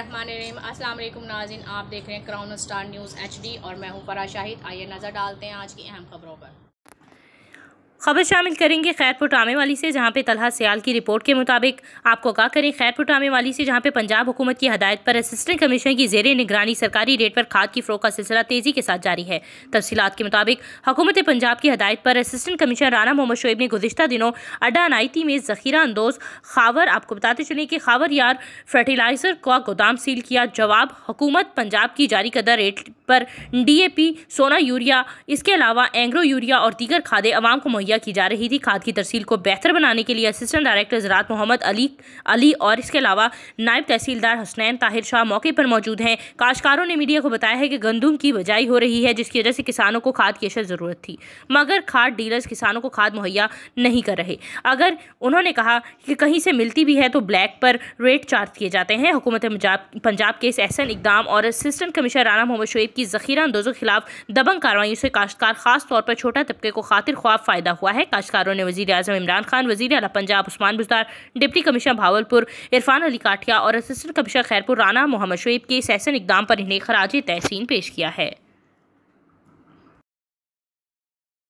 बिस्मिल्लाम अस्सलाम नाजिन आप देख रहे हैं क्राउन स्टार न्यूज़ एचडी और मैं हूं फरा शाहिद आइए नज़र डालते हैं आज की अहम खबरों पर खबर शामिल करेंगे खैरपुर टामे वाली से जहां पे तलहा सयाल की रिपोर्ट के मुताबिक आपको आगा करें खैरपुर टामे वाली से जहां पे पंजाब हुकूमत की हदायत पर असिस्टेंट कमिश्नर की जेर निगरानी सरकारी रेट पर खाद की फरोख का सिलसिला तेजी के साथ जारी है तफसीत के मुताबिक हुकूमत पंजाब की हदायत पर असिस्टेंट कमिश्नर राना मोहम्मद शोब ने गुजशत दिनों अड्डा अनायती में जखीरा अंदोज खावर आपको बताते चले कि खावर यार फर्टिलाइजर का गोदाम सील किया जवाब हुकूमत पंजाब की जारी करदा रेट पर डीएपी सोना यूरिया इसके अलावा एंग्रो यूरिया और दीगर खादें आवाम को मुहैया की जा रही थी खाद की तरसील को बेहतर बनाने के लिए असिस्टेंट डायरेक्टर ज़रात मोहम्मद अली अली और इसके अलावा नायब तहसीलदार हसनैन ताहिर शाह मौके पर मौजूद हैं काशकारों ने मीडिया को बताया है कि गंदुम की बजाई हो रही है जिसकी वजह से किसानों को खाद की अशद ज़रूरत थी मगर खाद डीलर्स किसानों को खाद मुहैया नहीं कर रहे अगर उन्होंने कहा कि कहीं से मिलती भी है तो ब्लैक पर रेट चार्ज किए जाते हैं हुकूमत पंजाब के इस एहसन इकदाम और असिस्टेंट कमिश्नर राना मोहम्मद शुएब की जखीरा अंदोजों के खिलाफ दबंग कार्रवाई से काश्तकार खास तौर पर छोटा तबके को खातिर ख्वाब फायदा हुआ है काश्तकारों ने वजी अजम इमरान खान वजी अला पंजाब उस्मान बुजार डिप्टी कमिश्नर भावलपुर इरफान अली काठिया और असिस्टेंट कमिश्नर खैरपुर राना मोहम्मद शुब के इस ऐसे इकदाम पर इन्हें खराज तहसीन पेश किया है